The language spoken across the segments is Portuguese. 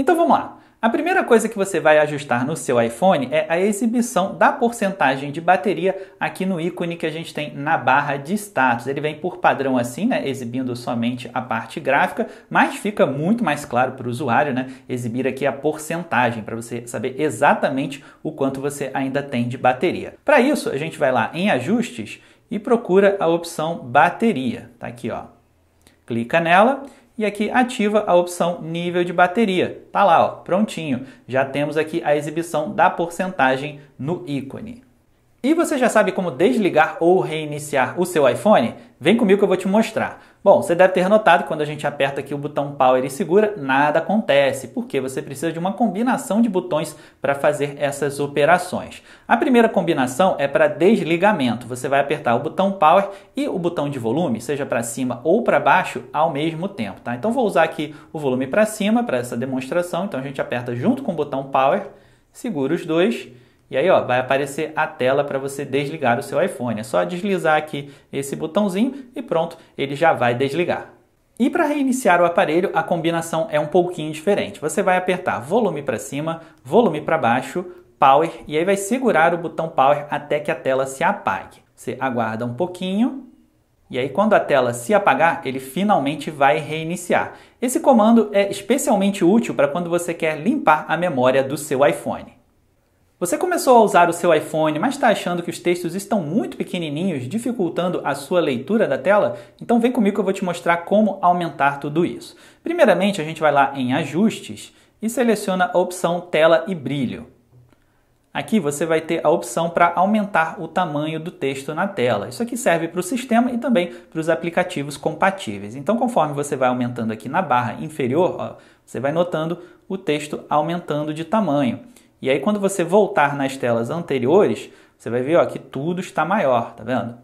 Então vamos lá. A primeira coisa que você vai ajustar no seu iPhone é a exibição da porcentagem de bateria aqui no ícone que a gente tem na barra de status. Ele vem por padrão assim, né, exibindo somente a parte gráfica, mas fica muito mais claro para o usuário, né, exibir aqui a porcentagem para você saber exatamente o quanto você ainda tem de bateria. Para isso, a gente vai lá em ajustes e procura a opção bateria. Tá aqui, ó. Clica nela e aqui ativa a opção nível de bateria. Tá lá, ó, prontinho. Já temos aqui a exibição da porcentagem no ícone. E você já sabe como desligar ou reiniciar o seu iPhone? Vem comigo que eu vou te mostrar. Bom, você deve ter notado que quando a gente aperta aqui o botão Power e segura, nada acontece, porque você precisa de uma combinação de botões para fazer essas operações. A primeira combinação é para desligamento. Você vai apertar o botão Power e o botão de volume, seja para cima ou para baixo, ao mesmo tempo, tá? Então vou usar aqui o volume para cima para essa demonstração. Então a gente aperta junto com o botão Power, segura os dois e aí, ó, vai aparecer a tela para você desligar o seu iPhone. É só deslizar aqui esse botãozinho e pronto, ele já vai desligar. E para reiniciar o aparelho, a combinação é um pouquinho diferente. Você vai apertar volume para cima, volume para baixo, power e aí vai segurar o botão power até que a tela se apague. Você aguarda um pouquinho e aí, quando a tela se apagar, ele finalmente vai reiniciar. Esse comando é especialmente útil para quando você quer limpar a memória do seu iPhone. Você começou a usar o seu iPhone, mas está achando que os textos estão muito pequenininhos, dificultando a sua leitura da tela? Então vem comigo que eu vou te mostrar como aumentar tudo isso. Primeiramente, a gente vai lá em Ajustes e seleciona a opção Tela e Brilho. Aqui você vai ter a opção para aumentar o tamanho do texto na tela. Isso aqui serve para o sistema e também para os aplicativos compatíveis. Então, conforme você vai aumentando aqui na barra inferior, ó, você vai notando o texto aumentando de tamanho. E aí quando você voltar nas telas anteriores, você vai ver ó, que tudo está maior, tá vendo?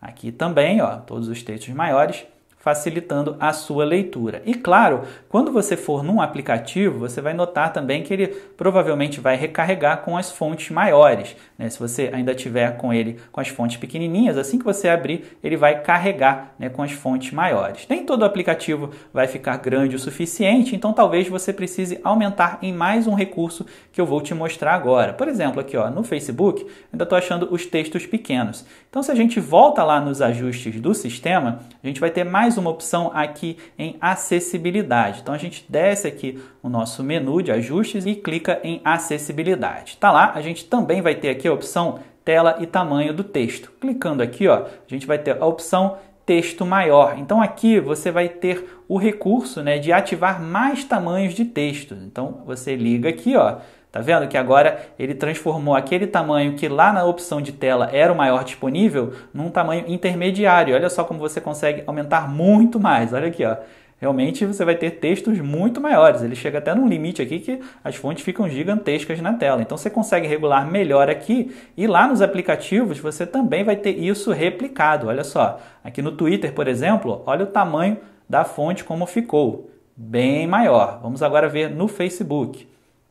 Aqui também, ó, todos os textos maiores facilitando a sua leitura. E claro, quando você for num aplicativo, você vai notar também que ele provavelmente vai recarregar com as fontes maiores. Né? Se você ainda tiver com ele com as fontes pequenininhas, assim que você abrir, ele vai carregar né, com as fontes maiores. Nem todo aplicativo vai ficar grande o suficiente, então talvez você precise aumentar em mais um recurso que eu vou te mostrar agora. Por exemplo, aqui ó, no Facebook, ainda estou achando os textos pequenos. Então, se a gente volta lá nos ajustes do sistema, a gente vai ter mais uma opção aqui em acessibilidade. Então a gente desce aqui o nosso menu de ajustes e clica em acessibilidade. Tá lá, a gente também vai ter aqui a opção tela e tamanho do texto. Clicando aqui, ó, a gente vai ter a opção texto maior. Então aqui você vai ter o recurso né, de ativar mais tamanhos de texto. Então você liga aqui, ó, Tá vendo que agora ele transformou aquele tamanho que lá na opção de tela era o maior disponível num tamanho intermediário. Olha só como você consegue aumentar muito mais. Olha aqui, ó. Realmente você vai ter textos muito maiores. Ele chega até num limite aqui que as fontes ficam gigantescas na tela. Então você consegue regular melhor aqui e lá nos aplicativos você também vai ter isso replicado. Olha só, aqui no Twitter, por exemplo, olha o tamanho da fonte como ficou, bem maior. Vamos agora ver no Facebook.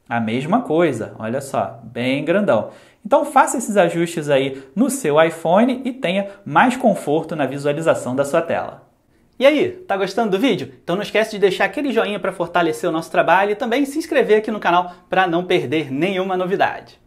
A mesma coisa, olha só, bem grandão. Então faça esses ajustes aí no seu iPhone e tenha mais conforto na visualização da sua tela. E aí, tá gostando do vídeo? Então não esquece de deixar aquele joinha para fortalecer o nosso trabalho e também se inscrever aqui no canal para não perder nenhuma novidade.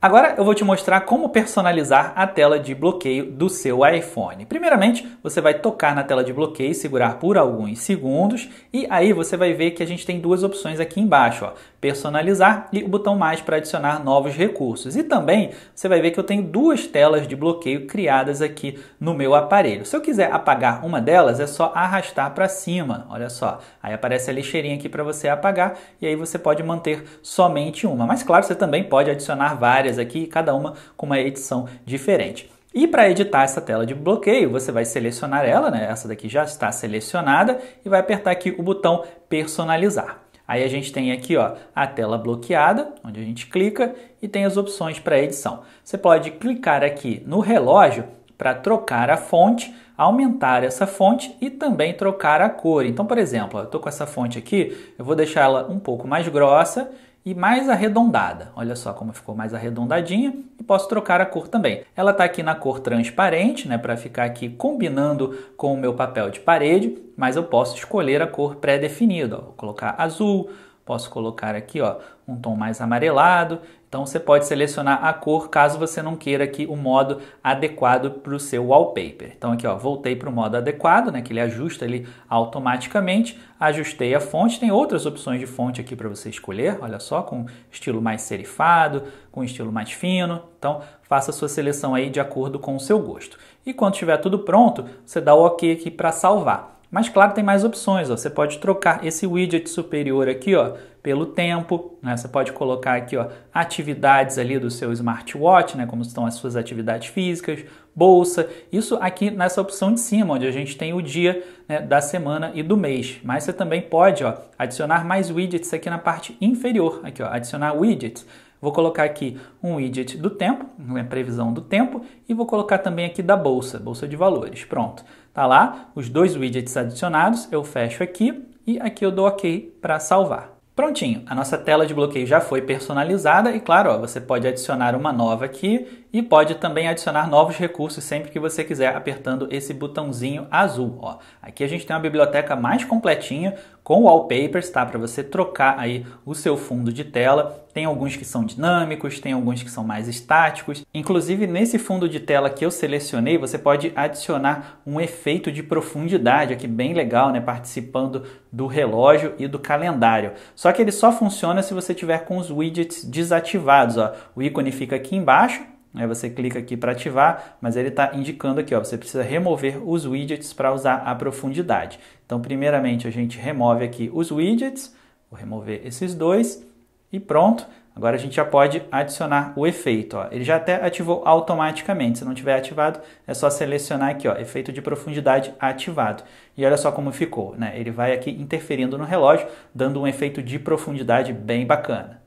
Agora eu vou te mostrar como personalizar a tela de bloqueio do seu iPhone. Primeiramente, você vai tocar na tela de bloqueio, segurar por alguns segundos e aí você vai ver que a gente tem duas opções aqui embaixo, ó, personalizar e o botão mais para adicionar novos recursos. E também você vai ver que eu tenho duas telas de bloqueio criadas aqui no meu aparelho. Se eu quiser apagar uma delas, é só arrastar para cima, olha só. Aí aparece a lixeirinha aqui para você apagar e aí você pode manter somente uma. Mas claro, você também pode adicionar várias aqui, cada uma com uma edição diferente. E para editar essa tela de bloqueio, você vai selecionar ela, né? essa daqui já está selecionada, e vai apertar aqui o botão personalizar. Aí a gente tem aqui ó, a tela bloqueada, onde a gente clica e tem as opções para edição. Você pode clicar aqui no relógio para trocar a fonte, aumentar essa fonte e também trocar a cor. Então, por exemplo, eu estou com essa fonte aqui, eu vou deixar ela um pouco mais grossa e mais arredondada. Olha só como ficou mais arredondadinha e posso trocar a cor também. Ela está aqui na cor transparente, né, para ficar aqui combinando com o meu papel de parede, mas eu posso escolher a cor pré-definida. Vou colocar azul, Posso colocar aqui ó, um tom mais amarelado. Então você pode selecionar a cor caso você não queira aqui o modo adequado para o seu wallpaper. Então aqui ó, voltei para o modo adequado, né, que ele ajusta ele automaticamente. Ajustei a fonte, tem outras opções de fonte aqui para você escolher, olha só, com estilo mais serifado, com estilo mais fino. Então faça a sua seleção aí de acordo com o seu gosto. E quando estiver tudo pronto, você dá o OK aqui para salvar. Mas claro, tem mais opções. Ó. Você pode trocar esse widget superior aqui ó, pelo tempo. Né? Você pode colocar aqui ó, atividades ali do seu smartwatch, né? como estão as suas atividades físicas, bolsa. Isso aqui nessa opção de cima, onde a gente tem o dia né, da semana e do mês. Mas você também pode ó, adicionar mais widgets aqui na parte inferior. Aqui, ó, adicionar widgets. Vou colocar aqui um widget do tempo, uma né, previsão do tempo, e vou colocar também aqui da bolsa, bolsa de valores. Pronto. Tá lá os dois widgets adicionados, eu fecho aqui e aqui eu dou OK para salvar. Prontinho, a nossa tela de bloqueio já foi personalizada e claro, ó, você pode adicionar uma nova aqui e pode também adicionar novos recursos sempre que você quiser apertando esse botãozinho azul. Ó. Aqui a gente tem uma biblioteca mais completinha com wallpapers, tá? Para você trocar aí o seu fundo de tela. Tem alguns que são dinâmicos, tem alguns que são mais estáticos. Inclusive nesse fundo de tela que eu selecionei, você pode adicionar um efeito de profundidade aqui bem legal, né? Participando do relógio e do calendário. Só que ele só funciona se você tiver com os widgets desativados. Ó. O ícone fica aqui embaixo Aí você clica aqui para ativar, mas ele está indicando aqui, ó, você precisa remover os widgets para usar a profundidade. Então, primeiramente, a gente remove aqui os widgets, vou remover esses dois e pronto. Agora a gente já pode adicionar o efeito. Ó. Ele já até ativou automaticamente. Se não tiver ativado, é só selecionar aqui, ó, efeito de profundidade ativado. E olha só como ficou. Né? Ele vai aqui interferindo no relógio, dando um efeito de profundidade bem bacana.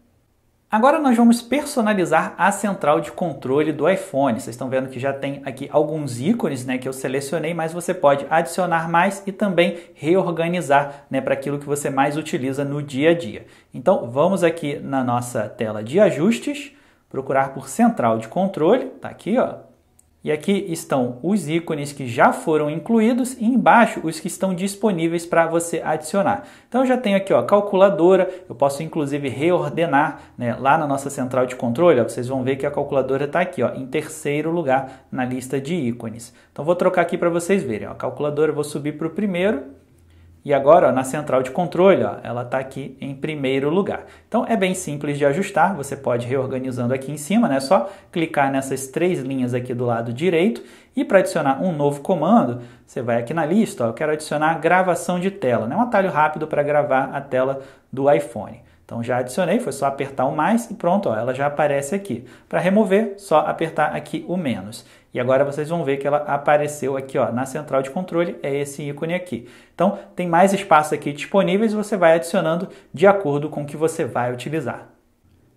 Agora nós vamos personalizar a central de controle do iPhone. Vocês estão vendo que já tem aqui alguns ícones né, que eu selecionei, mas você pode adicionar mais e também reorganizar né, para aquilo que você mais utiliza no dia a dia. Então vamos aqui na nossa tela de ajustes, procurar por central de controle, Está aqui ó, e aqui estão os ícones que já foram incluídos e embaixo os que estão disponíveis para você adicionar. Então eu já tenho aqui ó, calculadora, eu posso inclusive reordenar né, lá na nossa central de controle. Ó, vocês vão ver que a calculadora está aqui ó, em terceiro lugar na lista de ícones. Então vou trocar aqui para vocês verem. Ó, a calculadora eu vou subir para o primeiro e agora, ó, na central de controle, ó, ela está aqui em primeiro lugar. Então, é bem simples de ajustar. Você pode reorganizando aqui em cima, né? Só clicar nessas três linhas aqui do lado direito. E para adicionar um novo comando, você vai aqui na lista. Ó, eu quero adicionar gravação de tela. Né? Um atalho rápido para gravar a tela do iPhone. Então, já adicionei. Foi só apertar o mais e pronto. ela já aparece aqui. Para remover, só apertar aqui o menos. E agora vocês vão ver que ela apareceu aqui ó, na central de controle, é esse ícone aqui. Então tem mais espaço aqui disponíveis, você vai adicionando de acordo com o que você vai utilizar.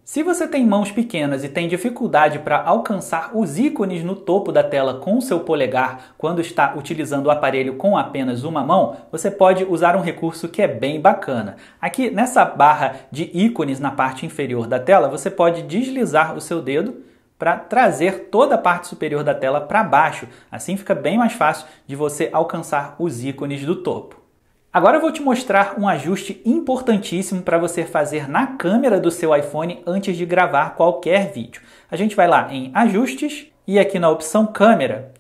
Se você tem mãos pequenas e tem dificuldade para alcançar os ícones no topo da tela com o seu polegar quando está utilizando o aparelho com apenas uma mão, você pode usar um recurso que é bem bacana. Aqui nessa barra de ícones na parte inferior da tela, você pode deslizar o seu dedo para trazer toda a parte superior da tela para baixo. Assim fica bem mais fácil de você alcançar os ícones do topo. Agora eu vou te mostrar um ajuste importantíssimo para você fazer na câmera do seu iPhone antes de gravar qualquer vídeo. A gente vai lá em Ajustes e aqui na opção Câmera,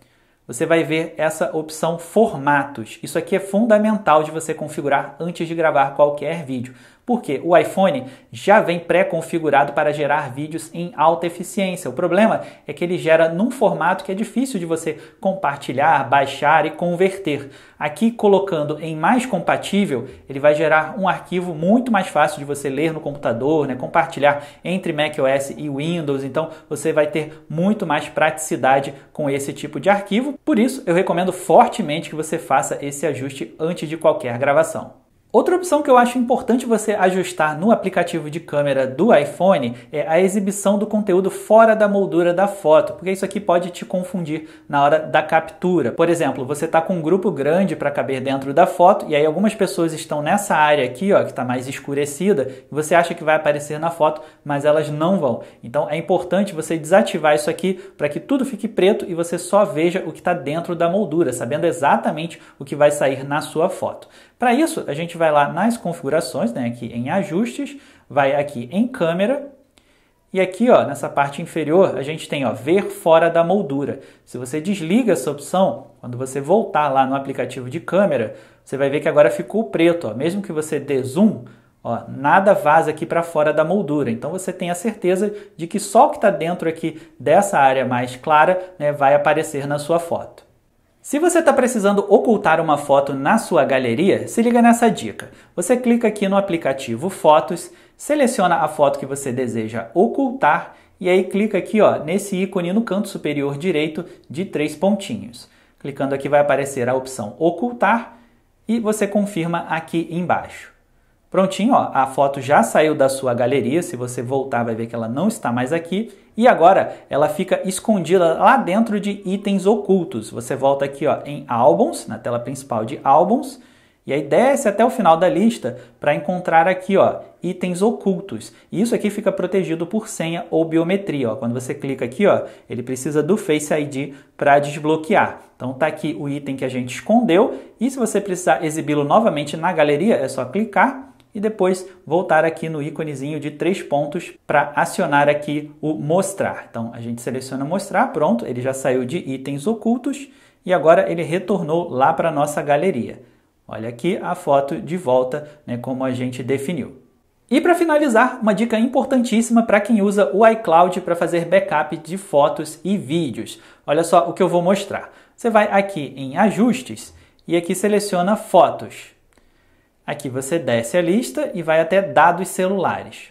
você vai ver essa opção Formatos. Isso aqui é fundamental de você configurar antes de gravar qualquer vídeo. Porque o iPhone já vem pré-configurado para gerar vídeos em alta eficiência. O problema é que ele gera num formato que é difícil de você compartilhar, baixar e converter. Aqui colocando em mais compatível, ele vai gerar um arquivo muito mais fácil de você ler no computador, né? compartilhar entre macOS e Windows. Então você vai ter muito mais praticidade com esse tipo de arquivo. Por isso, eu recomendo fortemente que você faça esse ajuste antes de qualquer gravação. Outra opção que eu acho importante você ajustar no aplicativo de câmera do iPhone é a exibição do conteúdo fora da moldura da foto, porque isso aqui pode te confundir na hora da captura. Por exemplo, você está com um grupo grande para caber dentro da foto e aí algumas pessoas estão nessa área aqui, ó, que está mais escurecida, e você acha que vai aparecer na foto, mas elas não vão. Então é importante você desativar isso aqui para que tudo fique preto e você só veja o que está dentro da moldura, sabendo exatamente o que vai sair na sua foto. Para isso, a gente vai lá nas configurações, né, aqui em ajustes, vai aqui em câmera e aqui, ó, nessa parte inferior, a gente tem, ó, ver fora da moldura. Se você desliga essa opção, quando você voltar lá no aplicativo de câmera, você vai ver que agora ficou preto, ó. Mesmo que você dê zoom, ó, nada vaza aqui para fora da moldura. Então você tem a certeza de que só o que está dentro aqui dessa área mais clara, né, vai aparecer na sua foto. Se você está precisando ocultar uma foto na sua galeria, se liga nessa dica. Você clica aqui no aplicativo Fotos, seleciona a foto que você deseja ocultar e aí clica aqui ó, nesse ícone no canto superior direito de três pontinhos. Clicando aqui vai aparecer a opção Ocultar e você confirma aqui embaixo. Prontinho, ó, a foto já saiu da sua galeria. Se você voltar, vai ver que ela não está mais aqui. E agora ela fica escondida lá dentro de itens ocultos. Você volta aqui ó, em álbuns, na tela principal de álbuns, e aí desce até o final da lista para encontrar aqui ó, itens ocultos. E isso aqui fica protegido por senha ou biometria. Ó. Quando você clica aqui, ó, ele precisa do Face ID para desbloquear. Então tá aqui o item que a gente escondeu. E se você precisar exibi-lo novamente na galeria, é só clicar e depois voltar aqui no íconezinho de três pontos para acionar aqui o mostrar. Então a gente seleciona mostrar, pronto, ele já saiu de itens ocultos e agora ele retornou lá para a nossa galeria. Olha aqui a foto de volta, né, como a gente definiu. E para finalizar, uma dica importantíssima para quem usa o iCloud para fazer backup de fotos e vídeos. Olha só o que eu vou mostrar. Você vai aqui em Ajustes e aqui seleciona Fotos. Aqui você desce a lista e vai até dados celulares.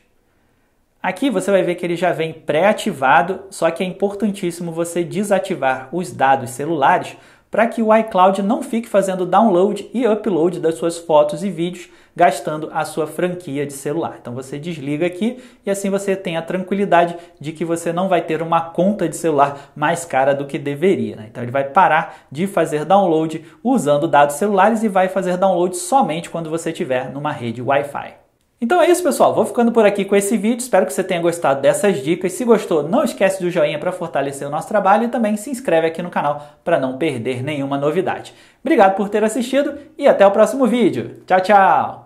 Aqui você vai ver que ele já vem pré-ativado, só que é importantíssimo você desativar os dados celulares para que o iCloud não fique fazendo download e upload das suas fotos e vídeos, gastando a sua franquia de celular. Então você desliga aqui e assim você tem a tranquilidade de que você não vai ter uma conta de celular mais cara do que deveria. Né? Então ele vai parar de fazer download usando dados celulares e vai fazer download somente quando você estiver numa rede Wi-Fi. Então é isso, pessoal. Vou ficando por aqui com esse vídeo. Espero que você tenha gostado dessas dicas. Se gostou, não esquece do joinha para fortalecer o nosso trabalho e também se inscreve aqui no canal para não perder nenhuma novidade. Obrigado por ter assistido e até o próximo vídeo. Tchau, tchau!